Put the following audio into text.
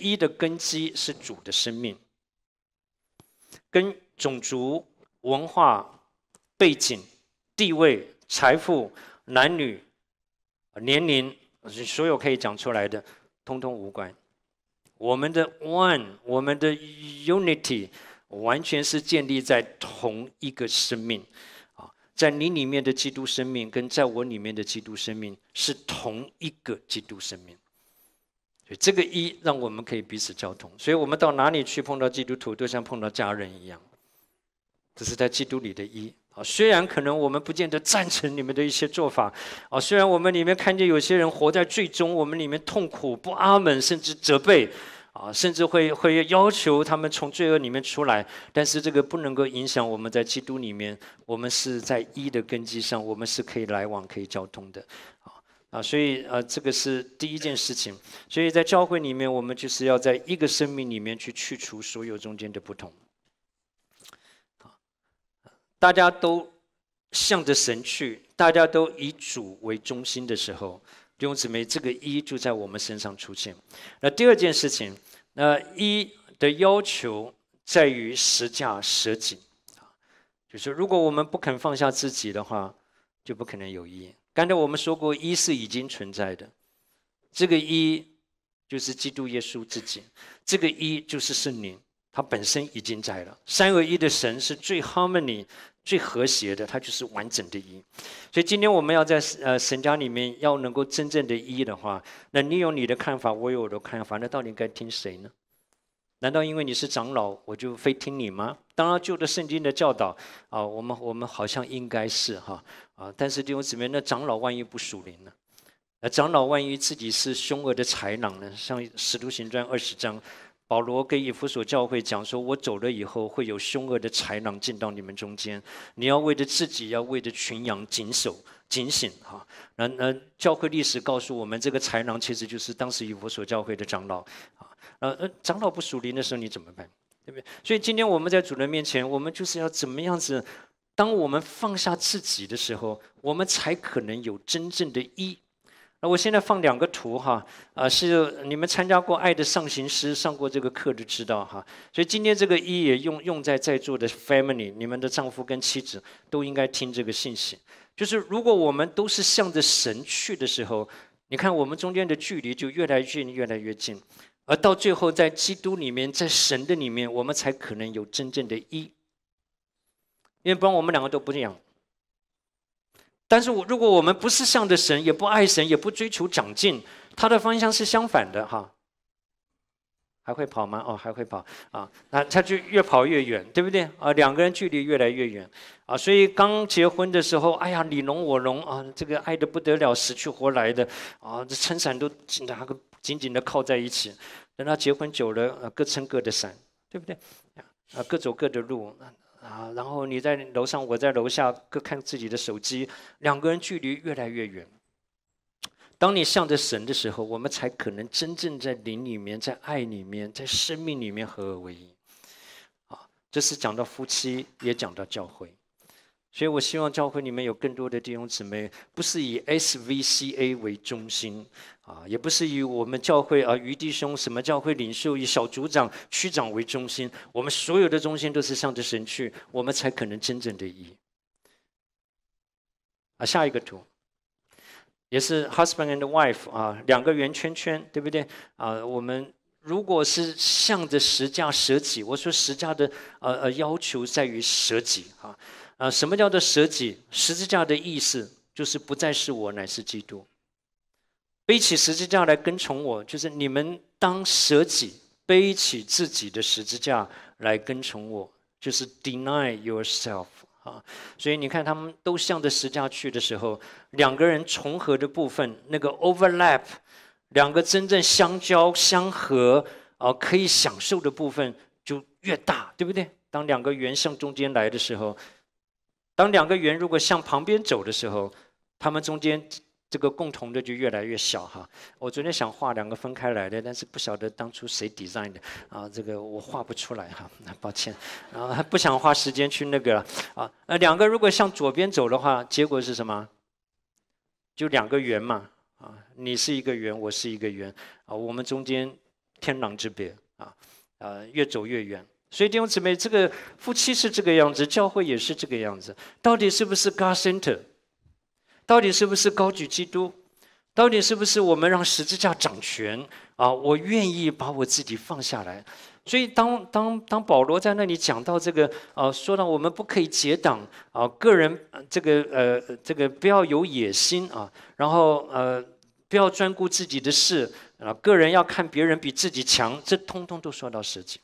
一的根基是主的生命，跟种族、文化、背景、地位、财富、男女、年龄，所有可以讲出来的，通通无关。我们的 One，我们的 Unity，完全是建立在同一个生命啊，在你里面的基督生命，跟在我里面的基督生命，是同一个基督生命。这个一让我们可以彼此交通，所以我们到哪里去碰到基督徒都像碰到家人一样，这是在基督里的一。啊，虽然可能我们不见得赞成你们的一些做法，啊，虽然我们里面看见有些人活在最终，我们里面痛苦不阿门，甚至责备，啊，甚至会会要求他们从罪恶里面出来，但是这个不能够影响我们在基督里面，我们是在一的根基上，我们是可以来往可以交通的。啊，所以啊，这个是第一件事情。所以在教会里面，我们就是要在一个生命里面去去除所有中间的不同。好，大家都向着神去，大家都以主为中心的时候，弟兄姊妹，这个一就在我们身上出现。那第二件事情，那一的要求在于实价舍己，啊，就是如果我们不肯放下自己的话，就不可能有一。刚才我们说过，一是已经存在的，这个一就是基督耶稣自己，这个一就是圣灵，它本身已经在了。三合一的神是最 harmony 最和谐的，它就是完整的。一，所以今天我们要在呃神家里面要能够真正的一的话，那你有你的看法，我有我的看法，那到底该听谁呢？难道因为你是长老，我就非听你吗？当然，就的圣经的教导啊，我们我们好像应该是哈啊，但是弟兄姊妹，那长老万一不属灵呢？那长老万一自己是凶恶的豺狼呢？像《使徒行传》二十章，保罗给以弗所教会讲说：“我走了以后，会有凶恶的豺狼进到你们中间，你要为着自己，要为着群羊，谨守、警醒。”哈，那那教会历史告诉我们，这个豺狼其实就是当时以弗所教会的长老啊。那那长老不属灵的时候，你怎么办？对不对？所以今天我们在主人面前，我们就是要怎么样子？当我们放下自己的时候，我们才可能有真正的“一”。那我现在放两个图哈，啊，是你们参加过《爱的上行诗》上过这个课就知道哈。所以今天这个“一”也用用在在座的 family，你们的丈夫跟妻子都应该听这个信息。就是如果我们都是向着神去的时候，你看我们中间的距离就越来越越来越近。而到最后，在基督里面，在神的里面，我们才可能有真正的一。因为不然，我们两个都不一样。但是我如果我们不是向着神，也不爱神，也不追求长进，他的方向是相反的哈，还会跑吗？哦，还会跑啊，那他就越跑越远，对不对？啊，两个人距离越来越远，啊，所以刚结婚的时候，哎呀，你侬我侬啊，这个爱的不得了，死去活来的啊，这撑伞都拿个。紧紧的靠在一起，等到结婚久了，呃，各撑各的伞，对不对？啊，各走各的路，啊，然后你在楼上，我在楼下，各看自己的手机，两个人距离越来越远。当你向着神的时候，我们才可能真正在灵里面、在爱里面、在生命里面合二为一。啊，这是讲到夫妻，也讲到教会。所以，我希望教会里面有更多的弟兄姊妹，不是以 SVC A 为中心啊，也不是以我们教会啊，余弟兄什么教会领袖、以小组长、区长为中心，我们所有的中心都是向着神去，我们才可能真正的依。啊，下一个图，也是 husband and wife 啊，两个圆圈圈，对不对？啊，我们。如果是向着十架舍己，我说十架的呃呃要求在于舍己啊，啊什么叫做舍己？十字架的意思就是不再是我，乃是基督。背起十字架来跟从我，就是你们当舍己，背起自己的十字架来跟从我，就是 deny yourself 啊。所以你看，他们都向着十字架去的时候，两个人重合的部分，那个 overlap。两个真正相交相合，呃，可以享受的部分就越大，对不对？当两个圆向中间来的时候，当两个圆如果向旁边走的时候，它们中间这个共同的就越来越小哈。我昨天想画两个分开来的，但是不晓得当初谁 design 的啊，这个我画不出来哈，那抱歉，啊，不想花时间去那个了啊。那两个如果向左边走的话，结果是什么？就两个圆嘛。啊，你是一个圆，我是一个圆，啊，我们中间天壤之别啊，啊，越走越远。所以弟兄姊妹，这个夫妻是这个样子，教会也是这个样子。到底是不是 God Center？到底是不是高举基督？到底是不是我们让十字架掌权？啊，我愿意把我自己放下来。所以当当当保罗在那里讲到这个啊，说到我们不可以结党啊，个人这个呃这个不要有野心啊，然后呃不要专顾自己的事啊，个人要看别人比自己强，这通通都说到实际。